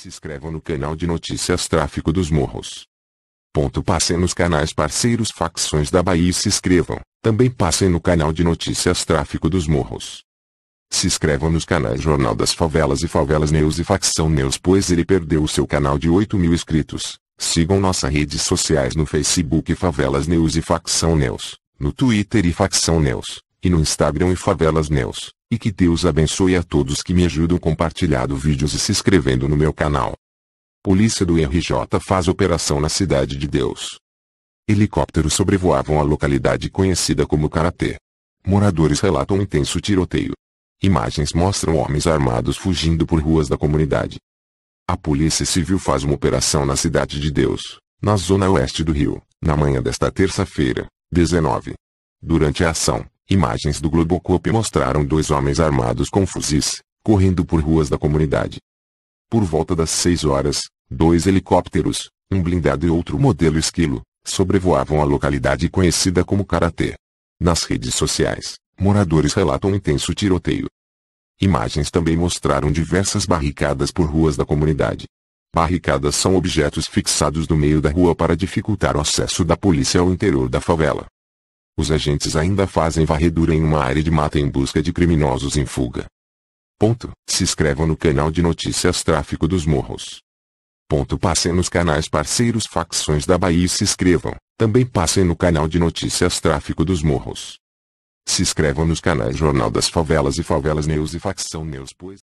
Se inscrevam no canal de notícias Tráfico dos Morros. Ponto passem nos canais parceiros Facções da Bahia e se inscrevam. Também passem no canal de notícias Tráfico dos Morros. Se inscrevam nos canais Jornal das Favelas e Favelas News e Facção News pois ele perdeu o seu canal de 8 mil inscritos. Sigam nossas redes sociais no Facebook Favelas News e Facção News, no Twitter e Facção Neus, e no Instagram e Favelas Neus. E que Deus abençoe a todos que me ajudam compartilhando vídeos e se inscrevendo no meu canal. Polícia do RJ faz operação na Cidade de Deus. Helicópteros sobrevoavam a localidade conhecida como Karatê. Moradores relatam um intenso tiroteio. Imagens mostram homens armados fugindo por ruas da comunidade. A Polícia Civil faz uma operação na Cidade de Deus, na zona oeste do Rio, na manhã desta terça-feira, 19. Durante a ação, Imagens do Globocop mostraram dois homens armados com fuzis, correndo por ruas da comunidade. Por volta das 6 horas, dois helicópteros, um blindado e outro modelo esquilo, sobrevoavam a localidade conhecida como Karatê. Nas redes sociais, moradores relatam um intenso tiroteio. Imagens também mostraram diversas barricadas por ruas da comunidade. Barricadas são objetos fixados no meio da rua para dificultar o acesso da polícia ao interior da favela. Os agentes ainda fazem varredura em uma área de mata em busca de criminosos em fuga. Ponto. Se inscrevam no canal de notícias Tráfico dos Morros. Ponto. Passem nos canais parceiros Facções da Bahia e se inscrevam. Também passem no canal de notícias Tráfico dos Morros. Se inscrevam nos canais Jornal das Favelas e Favelas News e Facção News pois